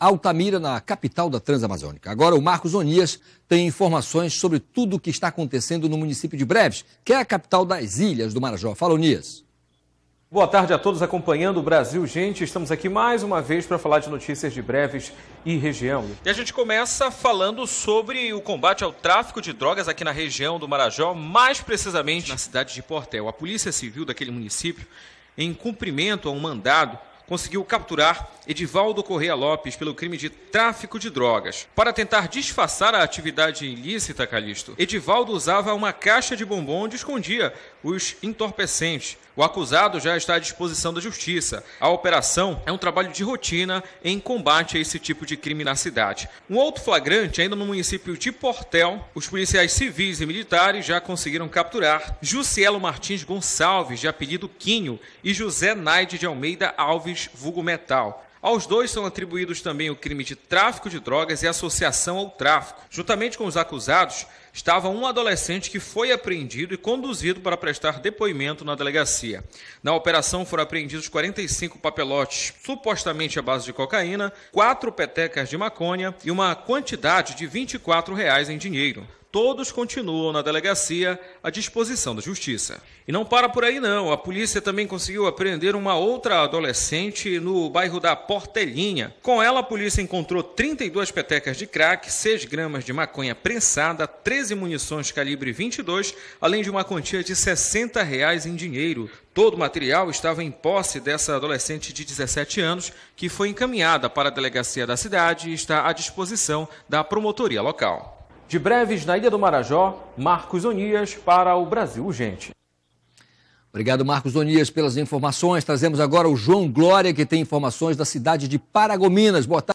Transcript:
Altamira, na capital da Transamazônica. Agora, o Marcos Onias tem informações sobre tudo o que está acontecendo no município de Breves, que é a capital das Ilhas do Marajó. Fala, Onias. Boa tarde a todos acompanhando o Brasil Gente. Estamos aqui mais uma vez para falar de notícias de breves e região. E a gente começa falando sobre o combate ao tráfico de drogas aqui na região do Marajó, mais precisamente na cidade de Portel. A Polícia Civil daquele município, em cumprimento a um mandado conseguiu capturar Edivaldo Correia Lopes pelo crime de tráfico de drogas. Para tentar disfarçar a atividade ilícita, Calixto, Edivaldo usava uma caixa de bombom onde escondia os entorpecentes. O acusado já está à disposição da justiça. A operação é um trabalho de rotina em combate a esse tipo de crime na cidade. Um outro flagrante, ainda no município de Portel, os policiais civis e militares já conseguiram capturar Jucielo Martins Gonçalves, de apelido Quinho, e José Naide de Almeida Alves Alves, vulgo Metal. Aos dois são atribuídos também o crime de tráfico de drogas e associação ao tráfico. Juntamente com os acusados, estava um adolescente que foi apreendido e conduzido para prestar depoimento na delegacia. Na operação foram apreendidos 45 papelotes, supostamente à base de cocaína, quatro petecas de maconha e uma quantidade de R$ 24 reais em dinheiro todos continuam na delegacia à disposição da justiça. E não para por aí não, a polícia também conseguiu apreender uma outra adolescente no bairro da Portelinha. Com ela, a polícia encontrou 32 petecas de crack, 6 gramas de maconha prensada, 13 munições calibre 22, além de uma quantia de 60 reais em dinheiro. Todo o material estava em posse dessa adolescente de 17 anos, que foi encaminhada para a delegacia da cidade e está à disposição da promotoria local. De breves na Ilha do Marajó, Marcos Onias para o Brasil Urgente. Obrigado, Marcos Onias, pelas informações. Trazemos agora o João Glória, que tem informações da cidade de Paragominas. Boa tarde.